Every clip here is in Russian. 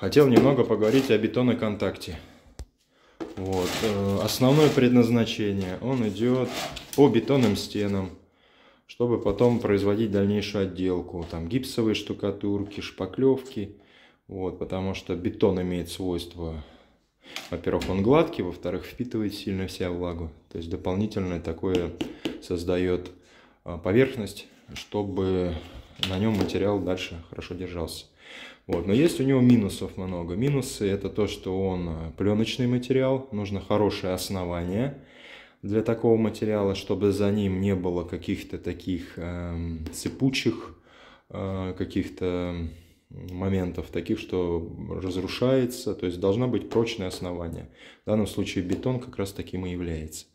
хотел немного поговорить о Контакте. Вот. Э, основное предназначение, он идет по бетонным стенам, чтобы потом производить дальнейшую отделку. Там гипсовые штукатурки, шпаклевки. Вот, потому что бетон имеет свойство, во-первых, он гладкий, во-вторых, впитывает сильно вся влагу. То есть дополнительное такое создает э, поверхность, чтобы на нем материал дальше хорошо держался. Вот. Но есть у него минусов много. Минусы это то, что он э, пленочный материал, нужно хорошее основание для такого материала, чтобы за ним не было каких-то таких э, сыпучих э, каких-то моментов, таких, что разрушается, то есть должна быть прочное основание. В данном случае бетон как раз таким и является.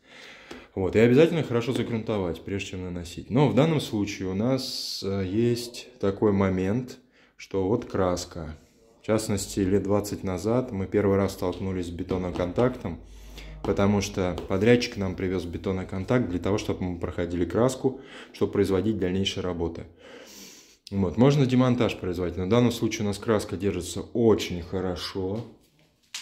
Вот, и обязательно хорошо загрунтовать, прежде чем наносить. Но в данном случае у нас э, есть такой момент – что вот краска. В частности, лет 20 назад мы первый раз столкнулись с бетоноконтактом, потому что подрядчик нам привез бетоноконтакт для того, чтобы мы проходили краску, чтобы производить дальнейшие работы. Вот. Можно демонтаж производить, но в данном случае у нас краска держится очень хорошо,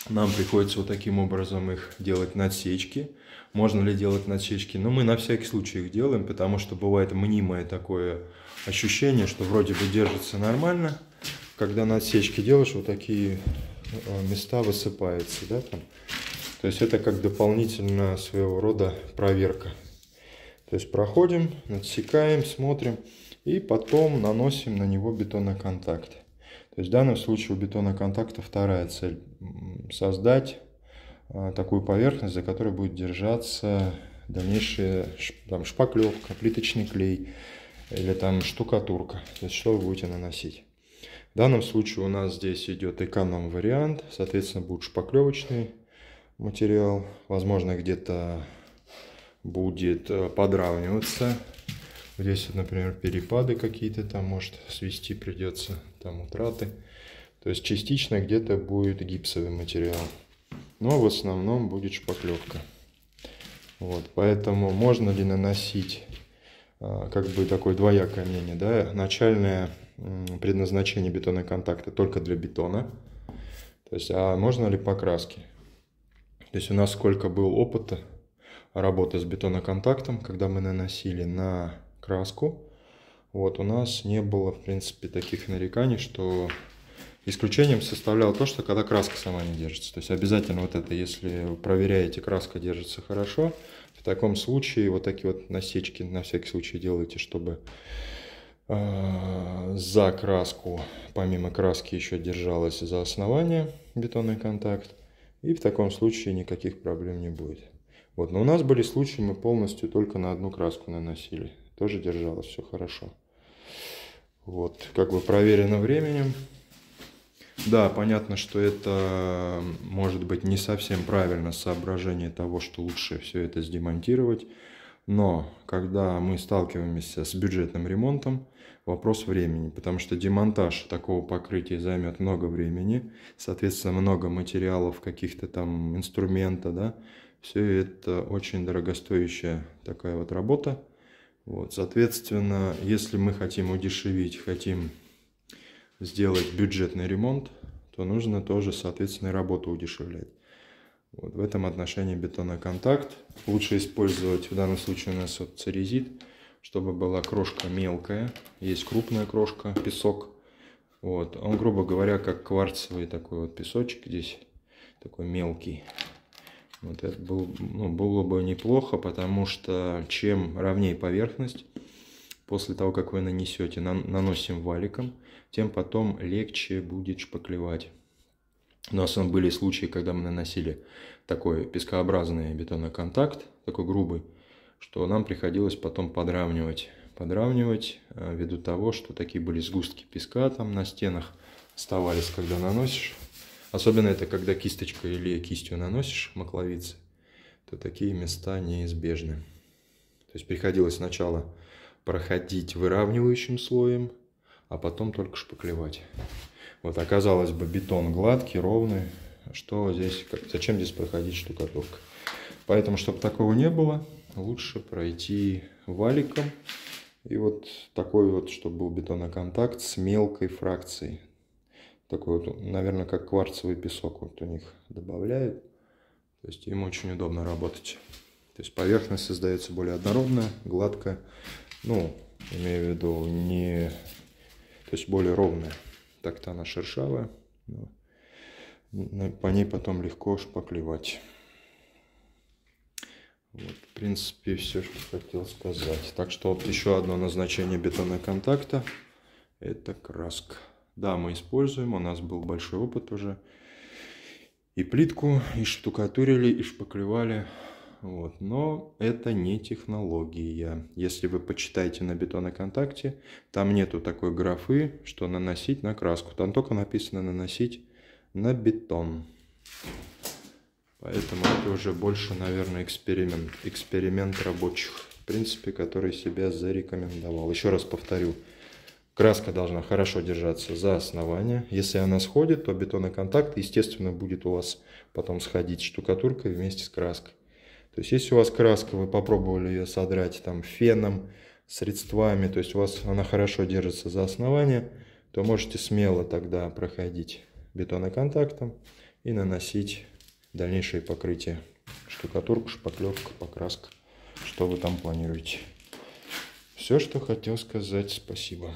нам приходится вот таким образом их делать надсечки. Можно ли делать надсечки? Но мы на всякий случай их делаем, потому что бывает мнимое такое ощущение, что вроде бы держится нормально. Когда надсечки делаешь, вот такие э, места высыпаются. Да, там. То есть это как дополнительная своего рода проверка. То есть проходим, надсекаем, смотрим и потом наносим на него бетоноконтакт. То есть в данном случае у бетона контакта вторая цель – создать а, такую поверхность, за которой будет держаться дальнейшая там, шпаклевка, плиточный клей или там штукатурка, то есть что вы будете наносить. В данном случае у нас здесь идет эконом-вариант, соответственно, будет шпаклевочный материал, возможно, где-то будет э, подравниваться Здесь, например, перепады какие-то там, может, свести придется, там утраты. То есть частично где-то будет гипсовый материал. Но в основном будет шпаклевка. Вот, поэтому можно ли наносить а, как бы такое двоякое мнение, да, начальное предназначение бетонной контакта только для бетона, то есть, а можно ли покраски? То есть у нас сколько был опыта работы с бетоноконтактом, когда мы наносили на краску. Вот, у нас не было, в принципе, таких нареканий, что исключением составляло то, что когда краска сама не держится. То есть обязательно вот это, если проверяете, краска держится хорошо, в таком случае вот такие вот насечки на всякий случай делайте, чтобы э, за краску, помимо краски еще держалось за основание бетонный контакт. И в таком случае никаких проблем не будет. Вот. Но у нас были случаи, мы полностью только на одну краску наносили тоже держалось все хорошо. Вот, как бы проверено временем. Да, понятно, что это может быть не совсем правильно соображение того, что лучше все это сдемонтировать. Но когда мы сталкиваемся с бюджетным ремонтом, вопрос времени, потому что демонтаж такого покрытия займет много времени, соответственно, много материалов, каких-то там инструмента, да, все это очень дорогостоящая такая вот работа. Вот, соответственно, если мы хотим удешевить, хотим сделать бюджетный ремонт, то нужно тоже, соответственно, работу удешевлять. Вот, в этом отношении бетоноконтакт лучше использовать, в данном случае у нас вот церезит, чтобы была крошка мелкая, есть крупная крошка, песок. Вот, он, грубо говоря, как кварцевый такой вот песочек здесь, такой мелкий. Вот это был, ну, было бы неплохо, потому что чем ровнее поверхность, после того, как вы нанесете, на, наносим валиком, тем потом легче будет шпаклевать. У нас были случаи, когда мы наносили такой пескообразный бетонный контакт, такой грубый, что нам приходилось потом подравнивать. Подравнивать э, ввиду того, что такие были сгустки песка там на стенах оставались, когда наносишь. Особенно это, когда кисточкой или кистью наносишь макловицы, то такие места неизбежны. То есть приходилось сначала проходить выравнивающим слоем, а потом только шпаклевать. Вот оказалось а бы бетон гладкий, ровный. Что здесь, зачем здесь проходить штукатурка? Поэтому, чтобы такого не было, лучше пройти валиком. И вот такой вот, чтобы был бетоноконтакт с мелкой фракцией такой вот, наверное, как кварцевый песок вот у них добавляют. То есть им очень удобно работать. То есть поверхность создается более однородная, гладкая. Ну, имею в виду, не... То есть более ровная. Так-то она шершавая. Но по ней потом легко шпаклевать. Вот, в принципе, все, что хотел сказать. Так что вот еще одно назначение бетона контакта – это краска. Да, мы используем, у нас был большой опыт уже. И плитку, и штукатурили, и шпаклевали. Вот. Но это не технология. Если вы почитаете на бетоноконтакте, там нету такой графы, что наносить на краску. Там только написано наносить на бетон. Поэтому это уже больше, наверное, эксперимент. Эксперимент рабочих, в принципе, который себя зарекомендовал. Еще раз повторю. Краска должна хорошо держаться за основание. Если она сходит, то бетоноконтакт, естественно, будет у вас потом сходить штукатуркой вместе с краской. То есть, если у вас краска, вы попробовали ее содрать там феном, средствами, то есть у вас она хорошо держится за основание, то можете смело тогда проходить бетоноконтактом и наносить дальнейшее покрытие. Штукатурка, шпаклевка, покраска, что вы там планируете. Все, что хотел сказать, спасибо.